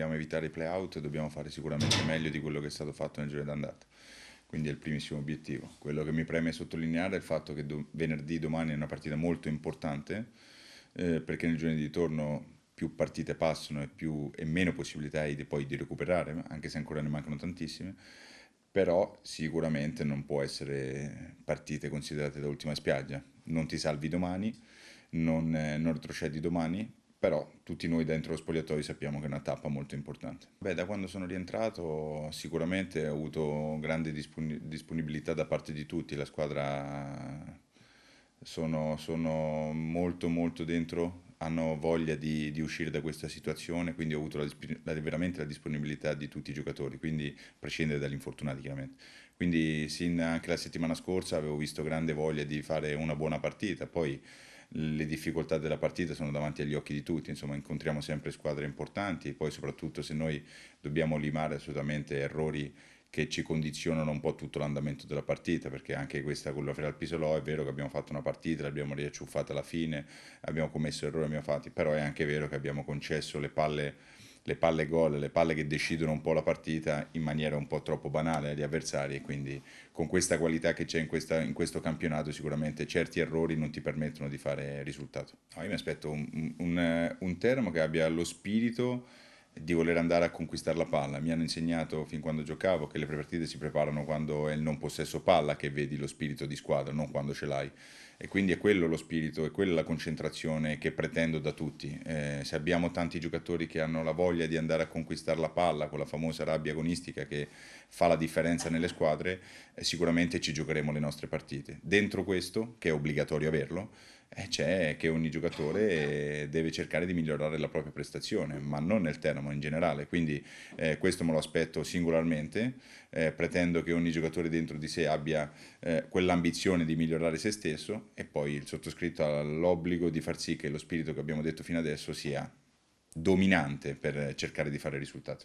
vogliamo evitare i playout dobbiamo fare sicuramente meglio di quello che è stato fatto nel giro d'andata. Quindi è il primissimo obiettivo. Quello che mi preme sottolineare è il fatto che do- venerdì domani è una partita molto importante eh, perché nel giorno di ritorno più partite passano e, più, e meno possibilità hai di, poi di recuperare, anche se ancora ne mancano tantissime però sicuramente non può essere partite considerate da ultima spiaggia. Non ti salvi domani, non, eh, non retrocedi domani, però tutti noi dentro lo spogliatoio sappiamo che è una tappa molto importante. Beh, da quando sono rientrato sicuramente ho avuto grande disponibilità da parte di tutti, la squadra sono, sono molto molto dentro, hanno voglia di, di, uscire da questa situazione, quindi ho avuto la, la, veramente la disponibilità di tutti i giocatori, quindi a prescindere dagli infortunati chiaramente. Quindi sin anche la settimana scorsa avevo visto grande voglia di fare una buona partita, poi le difficoltà della partita sono davanti agli occhi di tutti, insomma incontriamo sempre squadre importanti e poi soprattutto se noi dobbiamo limare assolutamente errori che ci condizionano un po' tutto l'andamento della partita, perché anche questa con la Feral Pisolò è vero che abbiamo fatto una partita, l'abbiamo riacciuffata alla fine, abbiamo commesso errori, abbiamo fatti, però è anche vero che abbiamo concesso le palle le palle gol, le palle che decidono un po' la partita in maniera un po' troppo banale agli avversari e quindi con questa qualità che c'è in, questa, in questo campionato sicuramente certi errori non ti permettono di fare risultato. No, io mi aspetto un, un, un eh, Teramo che abbia lo spirito di voler andare a conquistare la palla. Mi hanno insegnato fin quando giocavo che le partite si preparano quando è il non possesso palla che vedi lo spirito di squadra, non quando ce l'hai. E quindi è quello lo spirito, è quella la concentrazione che pretendo da tutti. Eh, se abbiamo tanti giocatori che hanno la voglia di andare a conquistare la palla, con la famosa rabbia agonistica che fa la differenza nelle squadre, eh, sicuramente ci giocheremo le nostre partite. Dentro questo, che è obbligatorio averlo, eh, c'è che ogni giocatore deve cercare di migliorare la propria prestazione, ma non nel terno, in generale. Quindi eh, questo me lo aspetto singolarmente, eh, pretendo che ogni giocatore dentro di sé abbia eh, quell'ambizione di migliorare se stesso e poi il sottoscritto ha l'obbligo di far sì che lo spirito che abbiamo detto fino adesso sia dominante per cercare di fare risultati.